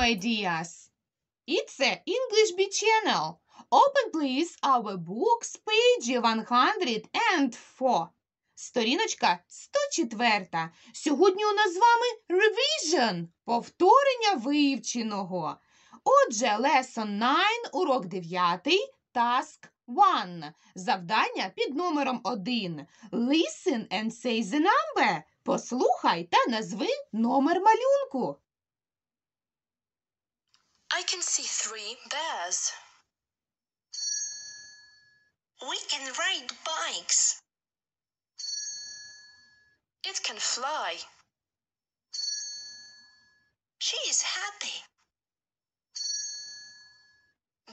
ideas. It's an English B channel. Open, please, our books, page 104. Сторіночка 104. Сьогодні у нас з вами revision, повторення вивченого. Отже, lesson 9, урок 9, task 1. Завдання під номером 1. Listen and say the number. Послухай та назви номер малюнку. I can see three bears. We can ride bikes. It can fly. She is happy.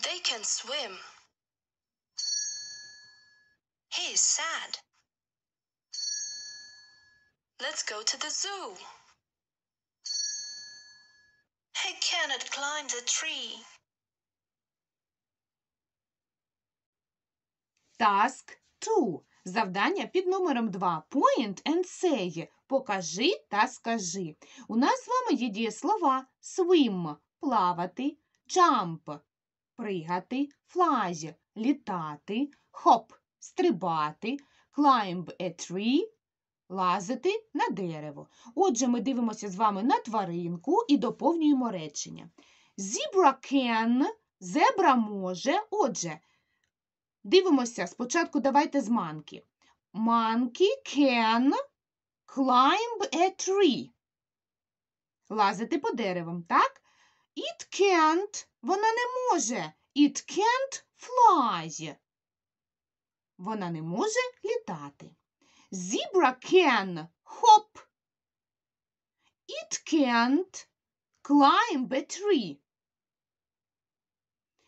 They can swim. He is sad. Let's go to the zoo. cannot climb the tree. Task 2. Завдання під номером 2. Point and say. Покажи та скажи. У нас з вами є дієслова swim плавати, jump пригати, fly літати, hop стрибати, climb a tree лазити на дерево. Отже, ми дивимося з вами на тваринку і доповнюємо речення. Зібра can, зебра може. Отже, дивимося спочатку, давайте з манки. Monkey can climb a tree. Лазити по деревам, так? It can't, вона не може. It can't fly. Вона не може літати. Zebra can hop. It can't climb a tree.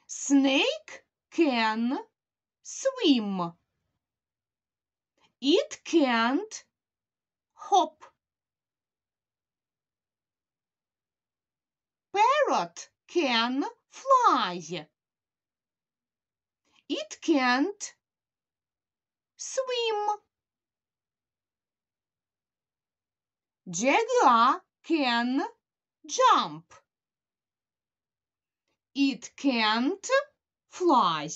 Snake can swim. It can't hop. Parrot can fly. It can't swim. Jaguar can jump. It can't fly.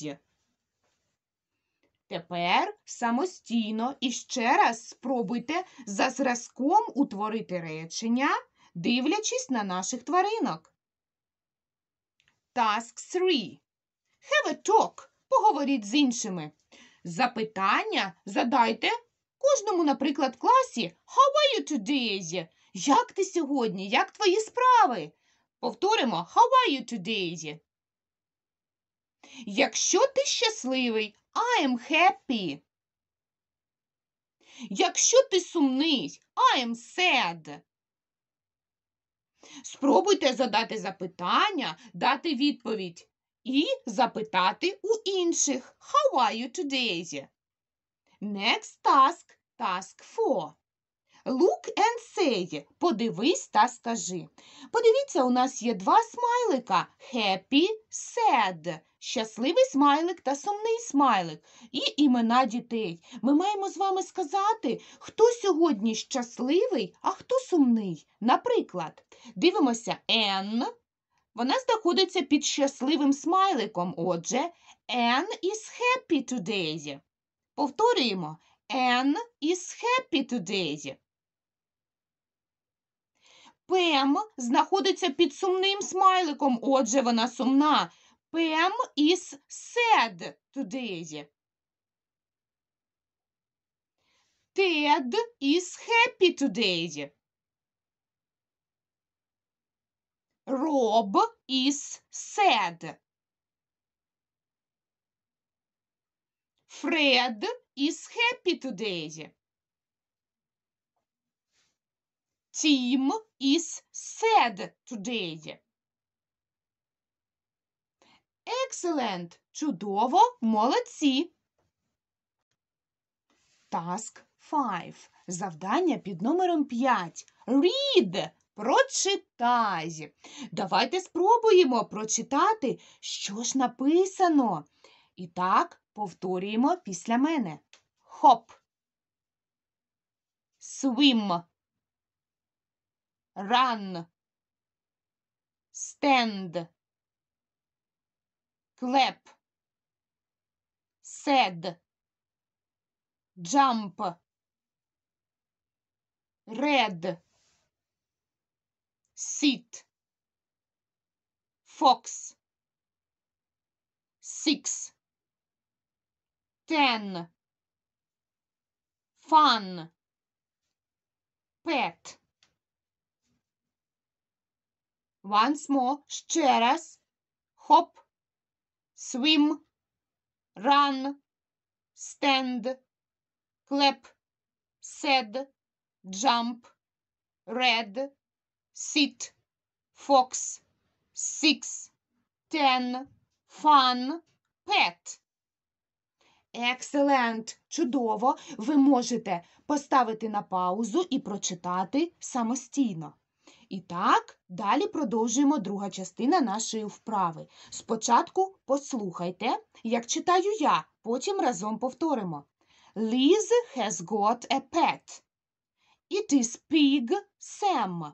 Тепер самостійно і ще раз спробуйте за зразком утворити речення, дивлячись на наших тваринок. Task 3. Have a talk. Поговоріть з іншими. Запитання задайте кожному, наприклад, класі How are you today? Як ти сьогодні? Як твої справи? Повторимо How are you today? Якщо ти щасливий, I am happy. Якщо ти сумний, I am sad. Спробуйте задати запитання, дати відповідь і запитати у інших How are you today? Next task. Task 4. Look and say. Подивись та скажи. Подивіться, у нас є два смайлика: Happy, sad. Щасливий смайлик та сумний смайлик. І імена дітей. Ми маємо з вами сказати, хто сьогодні щасливий, а хто сумний. Наприклад, дивимося N. Вона знаходиться під щасливим смайликом. Отже, N is happy today. Повторюємо. Anne is happy today. Пем знаходиться під сумним смайликом. Отже, вона сумна. Пем is sad today. Тед is happy today. Роб is sad. Fred is happy today. Tim is sad today. Excellent! Чудово, молодці. Task 5. Завдання під номером 5. Read. Прочитай. Давайте спробуємо прочитати, що ж написано. І так, Повторюємо після мене. Хоп. Swim. Run. Stand. Clap. Said. Jump. Red. Sit. Fox. Six. ten fun pet Once more, ще раз. Hop, swim, run, stand, clap, said, jump, red, sit, fox, six, ten, fun, pet. Екселент! Чудово! Ви можете поставити на паузу і прочитати самостійно. І так, далі продовжуємо друга частина нашої вправи. Спочатку послухайте, як читаю я, потім разом повторимо. Liz has got a pet. It is pig Sam.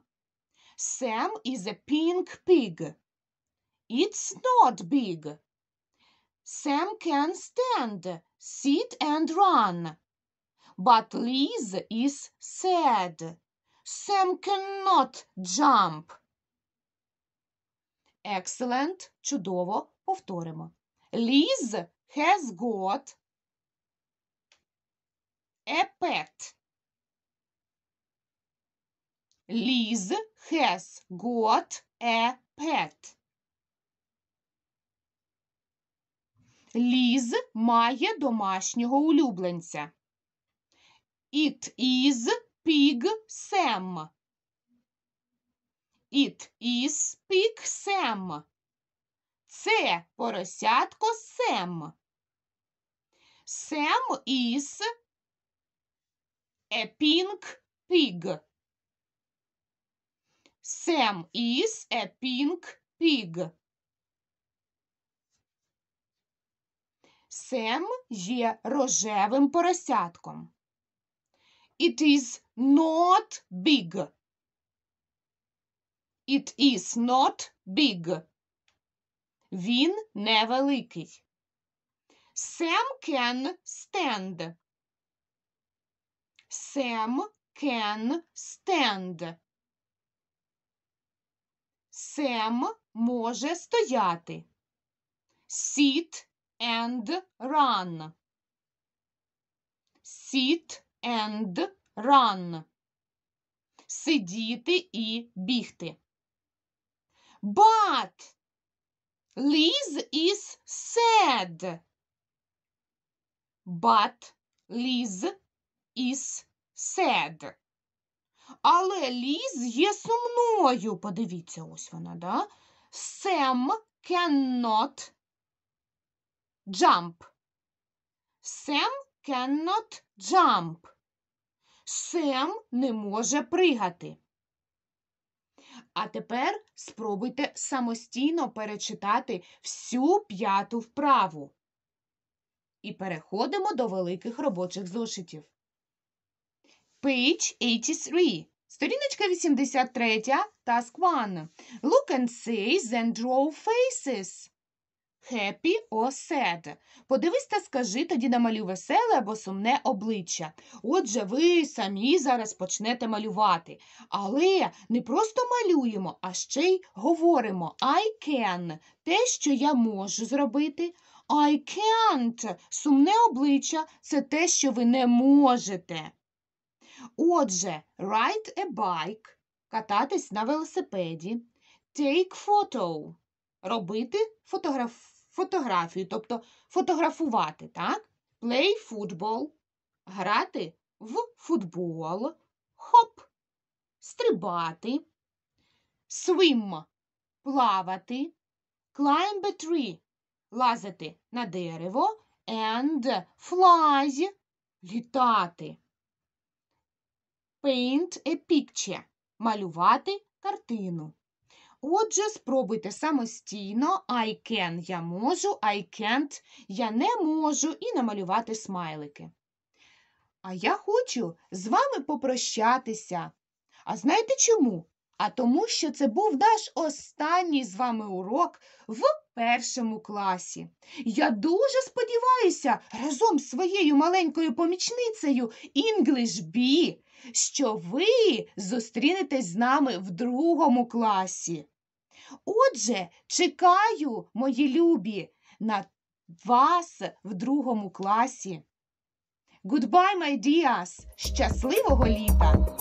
Sam is a pink pig. It's not big. Sam can stand, sit and run, but Liz is sad. Sam cannot jump. Excellent. Чудово. Повторимо. Liz has got a pet. Liz has got a pet. Ліз має домашнього улюбленця. It is pig Sam. It is pig Sam. Це поросятко Сем. Сем is a pink pig. Sam is a pink pig. Сем є рожевим поросятком. It is not big. It is not big. Він невеликий. Сем can stand. Сем can stand. Сем може стояти. Сіт and run. Sit and run. Сидіти і бігти. But Liz is sad. But Liz is sad. Але Ліз є сумною. Подивіться, ось вона, да? Sam cannot jump. Sam cannot jump. Сем не може пригати. А тепер спробуйте самостійно перечитати всю п'яту вправу. І переходимо до великих робочих зошитів. Page 83. Сторіночка 83. Task 1. Look and say, then draw faces happy or Подивись та скажи тоді намалю веселе або сумне обличчя. Отже, ви самі зараз почнете малювати. Але не просто малюємо, а ще й говоримо I can те, що я можу зробити. I can't сумне обличчя це те, що ви не можете. Отже, ride a bike кататись на велосипеді. Take photo робити фотографію фотографію, тобто фотографувати, так? Play football, грати в футбол, хоп, стрибати, swim – плавати, climb a tree – лазити на дерево, and fly – літати. Paint a picture – малювати картину. Отже, спробуйте самостійно I can я можу, I can't я не можу і намалювати смайлики. А я хочу з вами попрощатися. А знаєте чому? А тому, що це був наш останній з вами урок в першому класі. Я дуже сподіваюся разом з своєю маленькою помічницею English Bee що ви зустрінетесь з нами в другому класі. Отже, чекаю, мої любі, на вас в другому класі. Goodbye, my dears! Щасливого літа!